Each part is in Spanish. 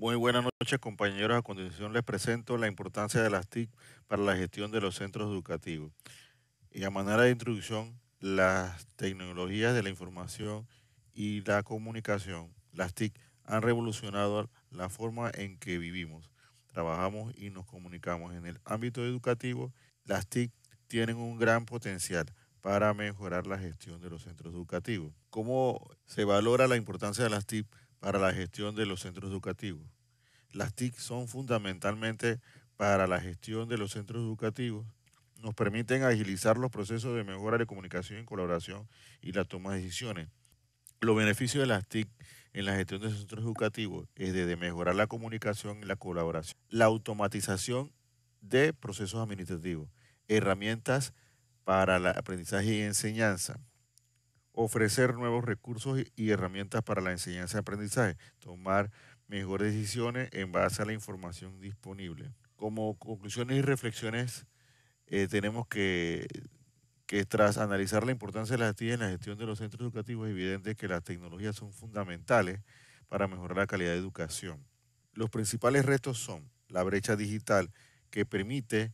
Muy buenas noches, compañeros. A continuación les presento la importancia de las TIC para la gestión de los centros educativos. Y a manera de introducción, las tecnologías de la información y la comunicación, las TIC, han revolucionado la forma en que vivimos, trabajamos y nos comunicamos. En el ámbito educativo, las TIC tienen un gran potencial para mejorar la gestión de los centros educativos. ¿Cómo se valora la importancia de las TIC para la gestión de los centros educativos. Las TIC son fundamentalmente para la gestión de los centros educativos, nos permiten agilizar los procesos de mejora de comunicación y colaboración y la toma de decisiones. Los beneficios de las TIC en la gestión de los centros educativos es de mejorar la comunicación y la colaboración, la automatización de procesos administrativos, herramientas para el aprendizaje y enseñanza, ofrecer nuevos recursos y herramientas para la enseñanza y aprendizaje, tomar mejores decisiones en base a la información disponible. Como conclusiones y reflexiones, eh, tenemos que, que tras analizar la importancia de las TI en la gestión de los centros educativos, es evidente que las tecnologías son fundamentales para mejorar la calidad de educación. Los principales retos son la brecha digital, que permite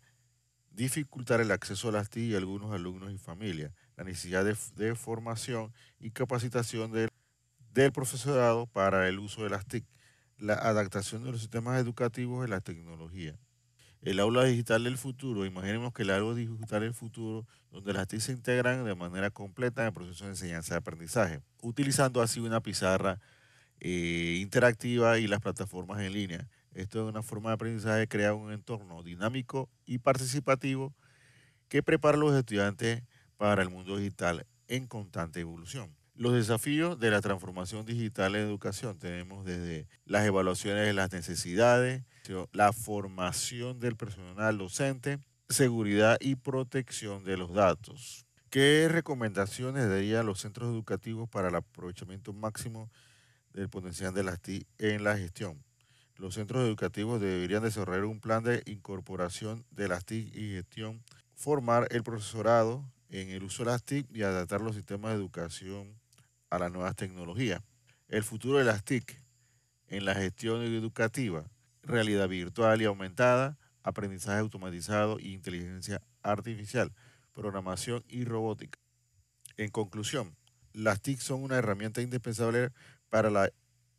dificultar el acceso a las TI y a algunos alumnos y familias, la necesidad de, formación y capacitación del profesorado para el uso de las TIC, la adaptación de los sistemas educativos a la tecnología. El aula digital del futuro, imaginemos que el aula digital del futuro, donde las TIC se integran de manera completa en el proceso de enseñanza y aprendizaje, utilizando así una pizarra eh, interactiva y las plataformas en línea. Esto es una forma de aprendizaje de crear un entorno dinámico y participativo que prepara a los estudiantes para el mundo digital en constante evolución. Los desafíos de la transformación digital en educación tenemos desde las evaluaciones de las necesidades, la formación del personal docente, seguridad y protección de los datos. ¿Qué recomendaciones darían los centros educativos para el aprovechamiento máximo del potencial de las TI en la gestión? Los centros educativos deberían desarrollar un plan de incorporación de las TIC y gestión, formar el profesorado en el uso de las TIC y adaptar los sistemas de educación a las nuevas tecnologías. El futuro de las TIC en la gestión educativa, realidad virtual y aumentada, aprendizaje automatizado e inteligencia artificial, programación y robótica. En conclusión, las TIC son una herramienta indispensable para la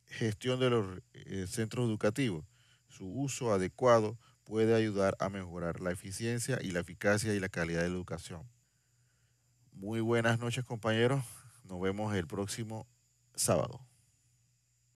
gestión de los eh, centros educativos. Su uso adecuado puede ayudar a mejorar la eficiencia y la eficacia y la calidad de la educación. Muy buenas noches, compañeros. Nos vemos el próximo sábado.